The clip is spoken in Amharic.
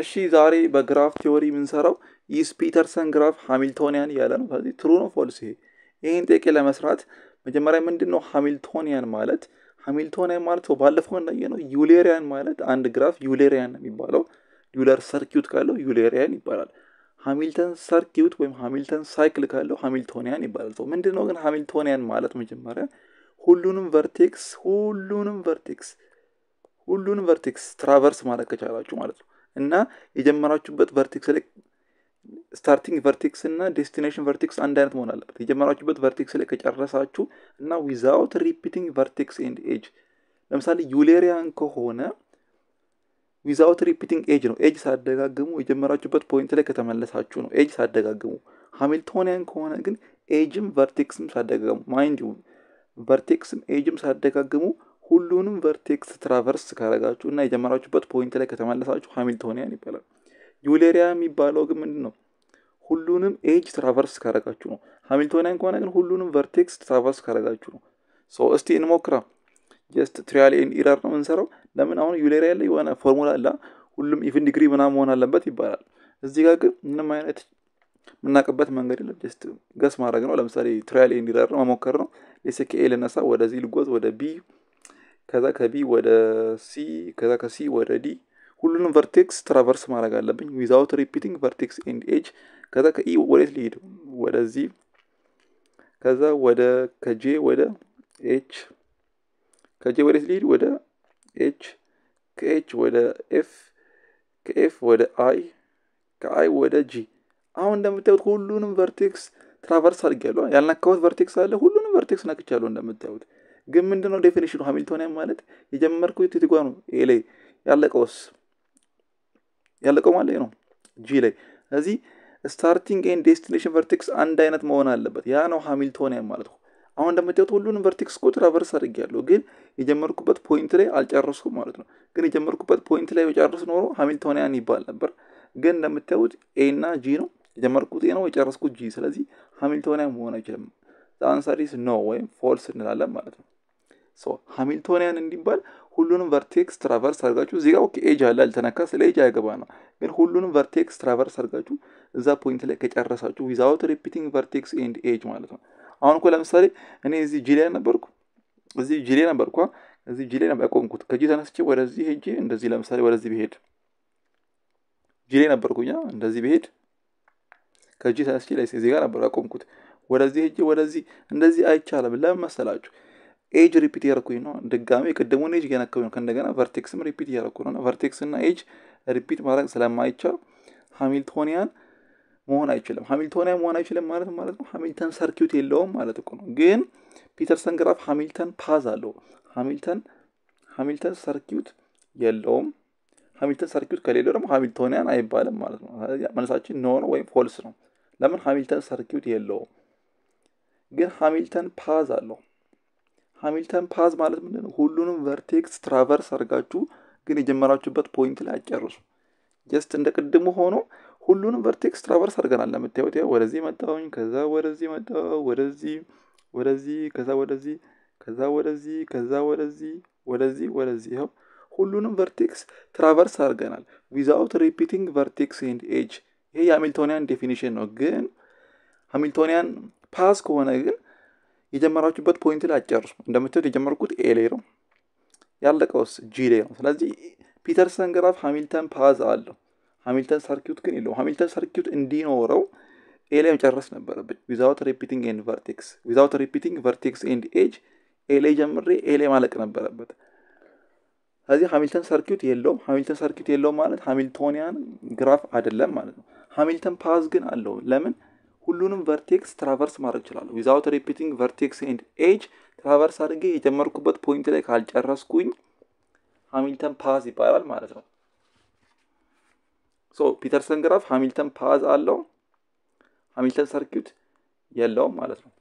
እሺ ዛሬ በግራፍ ቲዎሪ የምንሰራው ይስ ፒተርሰን ግራፍ ሃሚልቶኒያን እያለ ነው። ስለዚህ ትሩ ነው ፎልስ። ይሄ ይህን ጥያቄ ለመስራት መጀመሪያ ምንድን ነው ሃሚልቶኒያን ማለት? ሃሚልቶኒያን ማለት ሰው ባለፈው ነው ዩሌሪያን ማለት አንድ ግራፍ ዩሌሪያን ነው የሚባለው። ዩለር ሰርኪዩት ካለው ዩሌሪያን ይባላል። ሃሚልተን ሰርኪዩት ወይም ሃሚልተን ሳይክል ካለው ሃሚልቶኒያን ይባላል። ሰው ምንድን ነው ግን ሃሚልቶኒያን ማለት መጀመሪያ ሁሉንም ቨርቴክስ ሁሉንም ቨርቴክስ ሁሉንም ቨርቴክስ ትራቨርስ ማድረግ ከቻላችሁ ማለት ነው እና የጀመራችሁበት ቨርቲክስ ላይ ስታርቲንግ ቨርቲክስ እና ዴስቲኔሽን ቨርቴክስ አንድ አይነት መሆን አለበት። የጀመራችሁበት ቨርቲክስ ላይ ከጨረሳችሁ እና ዊዛውት ሪፒቲንግ ቨርቲክስ ኤንድ ኤጅ ለምሳሌ ዩሌሪያን ከሆነ ዊዛውት ሪፒቲንግ ኤጅ ነው። ኤጅ ሳደጋግሙ የጀመራችሁበት ፖይንት ላይ ከተመለሳችሁ ነው። ኤጅ ሳደጋግሙ። ሃሚልቶኒያን ከሆነ ግን ኤጅም ቨርቴክስም ሳደጋግሙ ማይንድ ቨርቲክስም ኤጅም ሳደጋግሙ ሁሉንም ቨርቴክስ ትራቨርስ ካረጋችሁ እና የጀመራችሁበት ፖይንት ላይ ከተመለሳችሁ ሃሚልቶኒያን ይባላል። ዩሌሪያ የሚባለው ግን ምንድን ነው? ሁሉንም ኤጅ ትራቨርስ ካረጋችሁ ነው። ሃሚልቶኒያን ከሆነ ግን ሁሉንም ቨርቴክስ ትራቨርስ ካረጋችሁ ነው። ሶ እስቲ እንሞክራ። ጀስት ትሪያል ኤንድ ኢረር ነው እንሰራው። ለምን አሁን ዩሌሪያ ላይ የሆነ ፎርሙላ አለ፣ ሁሉም ኢቭን ዲግሪ ምናምን መሆን አለበት ይባላል። እዚህ ጋር ግን ምንም አይነት የምናውቅበት መንገድ የለም። ጀስት ገስ ማድረግ ነው። ለምሳሌ ትሪያል ኤንድ ኢረር ነው መሞከር ነው። ሌሴኬኤ ልነሳ፣ ወደዚህ ልጓዝ፣ ወደ ቢ ከዛ ከቢ ወደ ሲ ከዛ ከሲ ወደ ዲ ሁሉንም ቨርቴክስ ትራቨርስ ማድረግ አለብኝ ዊዛውት ሪፒቲንግ ቨርቴክስ ኤንድ ኤጅ ከዛ ከኢ ወዴት ሊሄድ ወደዚህ ከዛ ወደ ከጄ ወደ ኤች ከጄ ወዴት ሊሄድ ወደ ኤች ከኤች ወደ ኤፍ ከኤፍ ወደ አይ ከአይ ወደ ጂ አሁን እንደምታዩት ሁሉንም ቨርቴክስ ትራቨርስ አድርጌያለሁ ያልነካሁት ቨርቴክስ አለ ሁሉንም ቨርቴክስ ነክቻለሁ እንደምታዩት ግን ምንድነው ዴፊኒሽኑ? ሃሚልቶኒያን ማለት የጀመርኩት ቲቲጓ ነው። ይሄ ላይ ያለቀውስ ያለቀው ማለት ነው ጂ ላይ እዚህ ስታርቲንግ ኤን ዴስቲኔሽን ቨርቲክስ አንድ አይነት መሆን አለበት። ያ ነው ሃሚልቶኒያን ማለት ነው። አሁን እንደምታዩት ሁሉንም ቨርቲክስ እኮ ትራቨርስ አድርጌያለሁ፣ ግን የጀመርኩበት ፖይንት ላይ አልጨረስኩም ማለት ነው። ግን የጀመርኩበት ፖይንት ላይ የጨርስ ኖሮ ሃሚልቶኒያን ይባል ነበር። ግን እንደምታዩት ኤ እና ጂ ነው የጀመርኩት ኤ ነው የጨረስኩት ጂ። ስለዚህ ሃሚልቶኒያን መሆን አይችልም። አንሳሪስ ኖ ወይም ፎልስ እንላለን ማለት ነው። ሃሚልቶኒያን እንዲባል ሁሉንም ቨርቴክስ ትራቨርስ አድርጋችሁ እዚጋ ኦኬ ኤጅ አለ አልተነካ ስለ ኤጅ አይገባ ነው። ግን ሁሉንም ቨርቴክስ ትራቨርስ አርጋችሁ እዛ ፖይንት ላይ ከጨረሳችሁ ዊዛውት ሪፒቲንግ ቨርቴክስ ኤንድ ኤጅ ማለት ነው። አሁን እኮ ለምሳሌ እኔ እዚህ ጂሊያ ነበርኩ እዚህ ጂሌ ነበርኳ እዚህ ጂሌ ነበር ያቆምኩት። ከጂ ተነስቼ ወደዚህ ሄጄ እንደዚህ ለምሳሌ ወደዚህ ብሄድ ጂሌ ነበርኩኛ እንደዚህ ብሄድ ከጂ ተነስቼ ላይ እዚህ ጋር ነበር ያቆምኩት። ወደዚህ ሄጄ ወደዚህ እንደዚህ አይቻለም ለምን መሰላችሁ? ኤጅ ሪፒት እያደረኩኝ ነው። ድጋሚ የቅድሙን ኤጅ እየነካሁኝ ነው። ከእንደገና ቨርቴክስም ሪፒት እያደረኩ ነው። ቨርቴክስ እና ኤጅ ሪፒት ማድረግ ስለማይቻል ሃሚልቶኒያን መሆን አይችልም። ሃሚልቶኒያን መሆን አይችልም ማለት ማለት ነው ሃሚልተን ሰርኪዩት የለውም ማለት እኮ ነው። ግን ፒተርሰን ግራፍ ሃሚልተን ፓዝ አለው። ሃሚልተን ሃሚልተን ሰርኪዩት የለውም። ሃሚልተን ሰርኪዩት ከሌለው ደግሞ ሃሚልቶኒያን አይባልም ማለት ነው። መልሳችን ኖ ነው ወይም ፎልስ ነው። ለምን ሃሚልተን ሰርኪዩት የለውም። ግን ሃሚልተን ፓዝ አለው። ሃሚልተን ፓዝ ማለት ምንድን ነው? ሁሉንም ቨርቴክስ ትራቨርስ አድርጋችሁ ግን የጀመራችሁበት ፖይንት ላይ አጨርሱ። ጀስት እንደ ቅድሙ ሆኖ ሁሉንም ቨርቴክስ ትራቨርስ አድርገናል። ለምታዩት ያው ወደዚህ መጣሁኝ፣ ከዛ ወደዚህ መጣሁ፣ ወደዚህ ወደዚህ፣ ከዛ ወደዚህ፣ ከዛ ወደዚህ፣ ከዛ ወደዚህ፣ ወደዚህ ወደዚህ፣ ይኸው ሁሉንም ቨርቴክስ ትራቨርስ አድርገናል። ዊዛውት ሪፒቲንግ ቨርቴክስ ኤንድ ኤጅ። ይሄ የሃሚልቶኒያን ዴፊኒሽን ነው። ግን ሃሚልቶኒያን ፓስ ከሆነ ግን የጀመራችሁበት ፖይንት ላይ አጨርሱ። እንደምትሄድ የጀመርኩት ኤ ላይ ነው ያለቀውስ ጂ ላይ ነው። ስለዚህ ፒተርሰን ግራፍ ሃሚልተን ፓዝ አለው፣ ሃሚልተን ሰርኪዩት ግን የለው ሃሚልተን ሰርኪዩት እንዲኖረው ኤ ላይ መጨረስ ነበረብኝ። ዊዛውት ሪፒቲንግ ኤንድ ቨርቴክስ ዊዛውት ሪፒቲንግ ቨርቴክስ ኤንድ ኤጅ ኤ ላይ ጀምሬ ኤ ላይ ማለቅ ነበረበት። ስለዚህ ሃሚልተን ሰርኪዩት የለውም። ሃሚልተን ሰርኪዩት የለውም ማለት ሃሚልቶኒያን ግራፍ አይደለም ማለት ነው። ሃሚልተን ፓዝ ግን አለው ለምን ሁሉንም ቨርቴክስ ትራቨርስ ማድረግ እችላለሁ። ዊዛውት ሪፒቲንግ ቨርቴክስ ኤንድ ኤጅ ትራቨርስ አድርጌ የጀመርኩበት ፖይንት ላይ ካልጨረስኩኝ ሃሚልተን ፓዝ ይባላል ማለት ነው። ሶ ፒተርሰን ግራፍ ሃሚልተን ፓዝ አለው፣ ሃሚልተን ሰርኪዩት የለውም ማለት ነው።